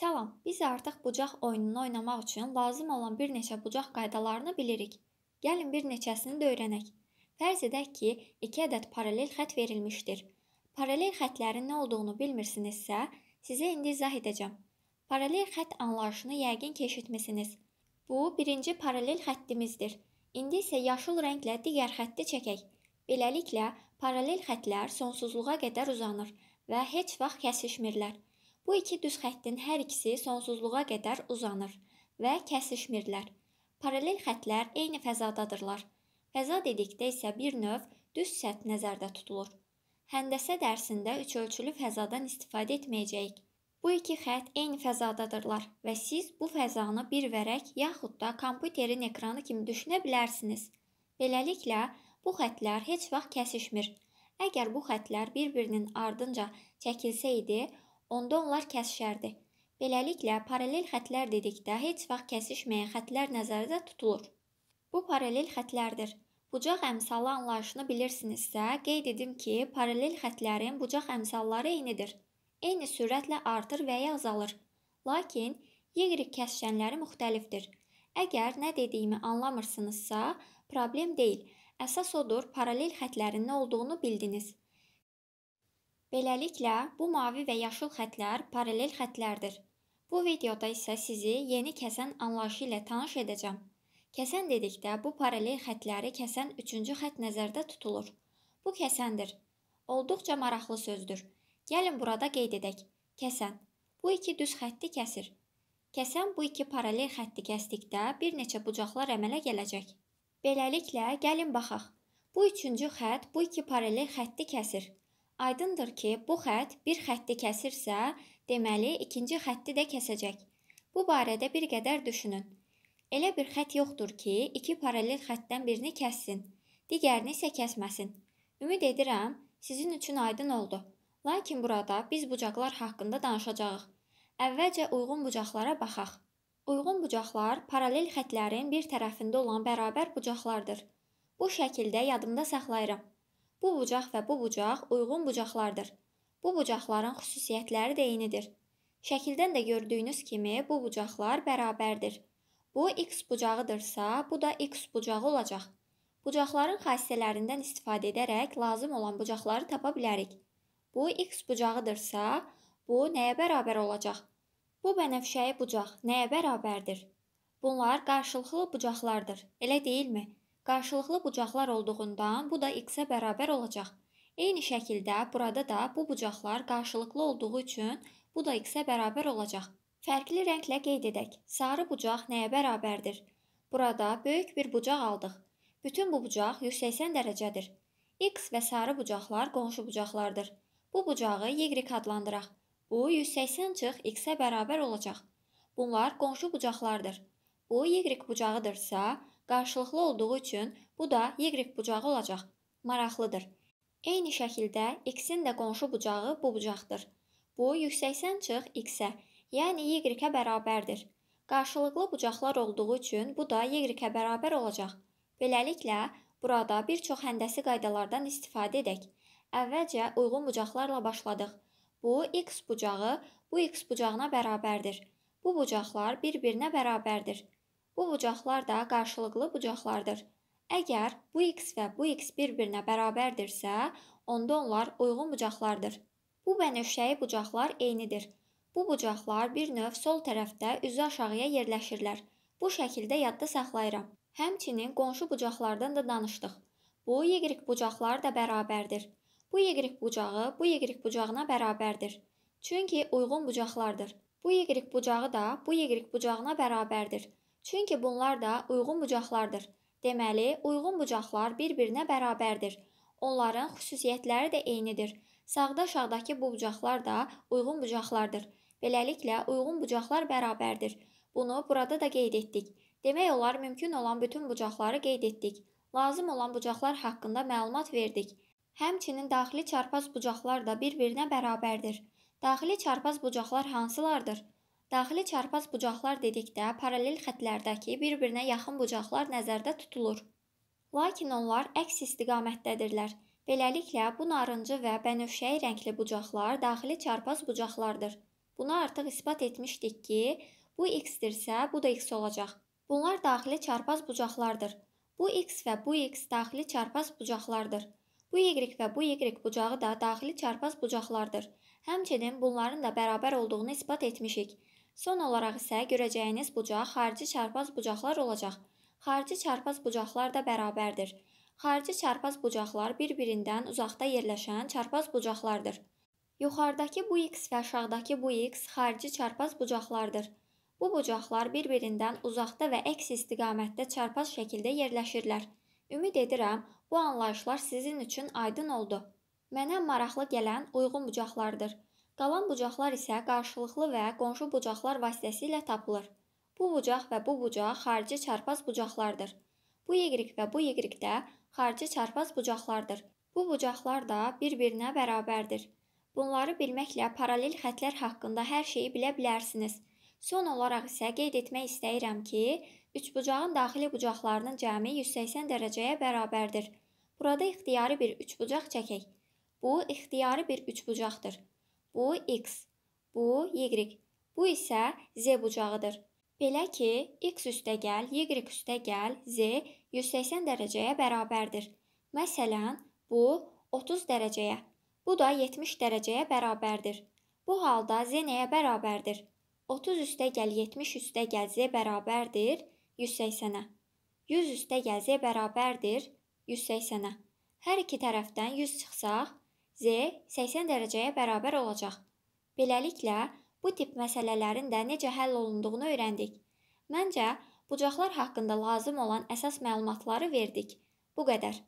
Salam, biz artıq bucaq oyununu oynamaq üçün lazım olan bir neçə bucaq qaydalarını bilirik. Gəlin bir neçəsini də öyrənək. Fərz edək ki, 2 ədəd paralel xətt verilmişdir. Paralel xətlərin nə olduğunu bilmirsinizsə, sizə indi izah edəcəm. Paralel xətt anlayışını yəqin ki eşitmisiniz. Bu birinci paralel xəttimizdir. İndi isə yaşıl rənglə digər xətti çəkək. Beləliklə, paralel xətlər sonsuzluğa qədər uzanır və heç vaxt kəsişmirlər. Bu iki düz xəttin hər ikisi sonsuzluğa qədər uzanır və kəsişmirlər. Paralel xəttlər eyni fəzadadırlar. Fəza dedikdə isə bir növ düz səth nəzərdə tutulur. Həndəsə dərsində üç ölçülü fəzadan istifadə etməyəcəyik. Bu iki xətt eyni fəzadadırlar və siz bu fəzanı bir vərəq yaxud da kompüterin ekranı kimi düşünə bilərsiniz. Beləliklə, bu xəttlər heç vaxt kəsişmir. Əgər bu xəttlər bir-birinin ardınca çəkilsəydi, Onda onlar kəsişərdi. Beləliklə, paralel xətlər dedikdə heç vaxt kəsişməyən xətlər nəzərdə tutulur. Bu paralel xətlərdir. Bucaq əmsalı anlayışını bilirsinizsə, qeyd edim ki, paralel xətlərin bucaq əmsalları eynidir. Eyni sürətlə artır və ya azalır. Lakin y kəsişənləri müxtəlifdir. Əgər nə dediyimi anlamırsınızsa, problem deyil. Əsas odur, paralel xətlərin nə olduğunu bildiniz. Beləliklə, bu mavi və yaşıl xətlər paralel xətlərdir. Bu videoda isə sizi yeni kəsən anlayışı ilə tanış edəcəm. Kəsən dedikdə bu paralel xətləri kəsən üçüncü xətt nəzərdə tutulur. Bu kəsəndir. Olduqca maraqlı sözdür. Gəlin burada qeyd edək. Kəsən. Bu iki düz xətti kəsir. Kəsən bu iki paralel xətti kəsdikdə bir neçə bucaqlar əmələ gələcək. Beləliklə, gəlin baxaq. Bu üçüncü xətt bu iki paralel xətti kəsir. Aydındır ki, bu xətt bir xətti kəsirsə, deməli ikinci xətti də kəsəcək. Bu barədə bir qədər düşünün. Elə bir xətt yoxdur ki, iki paralel xəttdən birini kəssin, digərini isə kəsməsin. Ümid edirəm, sizin üçün aydın oldu. Lakin burada biz bucaqlar haqqında danışacağıq. Əvvəlcə uyğun bucaqlara baxaq. Uyğun bucaqlar paralel xətlərin bir tərəfində olan bərabər bucaqlardır. Bu şəkildə yadımda saxlayıram. Bu bucaq və bu bucaq uyğun bucaqlardır. Bu bucaqların xüsusiyyətləri də eynidir. Şəkildən də gördüyünüz kimi bu bucaqlar bərabərdir. Bu x bucağıdırsa, bu da x bucağı olacaq. Bucaqların xassələrindən istifadə edərək lazım olan bucaqları tapa bilərik. Bu x bucağıdırsa, bu nəyə bərabər olacaq? Bu bənəfşəyi bucaq nəyə bərabərdir? Bunlar qarşılıqlı bucaqlardır, elə deyilmi? Qarşılıqlı bucaqlar olduğundan bu da x-ə bərabər olacaq. Eyni şəkildə burada da bu bucaqlar qarşılıqlı olduğu üçün bu da x-ə bərabər olacaq. Fərqli rənglə qeyd edək. Sarı bucaq nəyə bərabərdir? Burada böyük bir bucaq aldıq. Bütün bu bucaq 180 dərəcədir. X və sarı bucaqlar qonşu bucaqlardır. Bu bucağı y adlandıraq. Bu 180 çıx x-ə bərabər olacaq. Bunlar qonşu bucaqlardır. Bu y bucağıdırsa, qarşılıqlı olduğu üçün bu da y bucağı olacaq. Maraqlıdır. Eyni şəkildə x-in də qonşu bucağı bu bucaqdır. Bu 180 çıx x-ə, yəni y-ə bərabərdir. Qarşılıqlı bucaqlar olduğu üçün bu da y-ə bərabər olacaq. Beləliklə, burada bir çox həndəsi qaydalardan istifadə edək. Əvvəlcə uyğun bucaqlarla başladıq. Bu x bucağı bu x bucağına bərabərdir. Bu bucaqlar bir-birinə bərabərdir. Bu bucaqlar da qarşılıqlı bucaqlardır. Əgər bu x və bu x bir-birinə bərabərdirsə, onda onlar uyğun bucaqlardır. Bu bənövşəyi bucaqlar eynidir. Bu bucaqlar bir növ sol tərəfdə üzü aşağıya yerləşirlər. Bu şəkildə yadda saxlayıram. Həmçinin qonşu bucaqlardan da danışdıq. Bu y bucaqlar da bərabərdir. Bu y bucağı bu y bucağına bərabərdir. Çünki uyğun bucaqlardır. Bu y bucağı da bu y bucağına bərabərdir. Çünki bunlar da uyğun bucaqlardır. Deməli, uyğun bucaqlar bir-birinə bərabərdir. Onların xüsusiyyətləri də eynidir. Sağda aşağıdakı bu bucaqlar da uyğun bucaqlardır. Beləliklə, uyğun bucaqlar bərabərdir. Bunu burada da qeyd etdik. Demək olar, mümkün olan bütün bucaqları qeyd etdik. Lazım olan bucaqlar haqqında məlumat verdik. Həmçinin daxili çarpaz bucaqlar da bir-birinə bərabərdir. Daxili çarpaz bucaqlar hansılardır? Daxili çarpaz bucaqlar dedikdə paralel xətlərdəki bir-birinə yaxın bucaqlar nəzərdə tutulur. Lakin onlar əks istiqamətdədirlər. Beləliklə, bu narıncı və bənövşəyi rəngli bucaqlar daxili çarpaz bucaqlardır. Bunu artıq isbat etmişdik ki, bu x-dirsə, bu da x olacaq. Bunlar daxili çarpaz bucaqlardır. Bu x və bu x daxili çarpaz bucaqlardır. Bu y və bu y bucağı da daxili çarpaz bucaqlardır. Həmçinin bunların da bərabər olduğunu isbat etmişik. Son olaraq isə görəcəyiniz bucaq xarici çarpaz bucaqlar olacaq. Xarici çarpaz bucaqlar da bərabərdir. Xarici çarpaz bucaqlar bir-birindən uzaqda yerləşən çarpaz bucaqlardır. Yuxarıdakı bu x və aşağıdakı bu x xarici çarpaz bucaqlardır. Bu bucaqlar bir-birindən uzaqda və əks istiqamətdə çarpaz şəkildə yerləşirlər. Ümid edirəm, bu anlayışlar sizin üçün aydın oldu. Mənə maraqlı gələn uyğun bucaqlardır. Qalan bucaqlar isə qarşılıqlı və qonşu bucaqlar vasitəsilə tapılır. Bu bucaq və bu bucaq xarici çarpaz bucaqlardır. Bu y və bu y də xarici çarpaz bucaqlardır. Bu bucaqlar da bir-birinə bərabərdir. Bunları bilməklə paralel xətlər haqqında hər şeyi bilə bilərsiniz. Son olaraq isə qeyd etmək istəyirəm ki, üçbucağın daxili bucaqlarının cəmi 180 dərəcəyə bərabərdir. Burada ixtiyari bir üçbucaq çəkək. Bu ixtiyari bir üçbucaqdır. Bu x, bu y, bu isə z bucağıdır. Belə ki, x üstə gəl, y üstə gəl, z 180 dərəcəyə bərabərdir. Məsələn, bu 30 dərəcəyə, bu da 70 dərəcəyə bərabərdir. Bu halda z nəyə bərabərdir? 30 üstə gəl 70 üstə gəl z bərabərdir 180-ə. 100 üstə gəl z bərabərdir 180-ə. Hər iki tərəfdən 100 çıxsaq, z 80 dərəcəyə bərabər olacaq. Beləliklə, bu tip məsələlərin də necə həll olunduğunu öyrəndik. Məncə, bucaqlar haqqında lazım olan əsas məlumatları verdik. Bu qədər.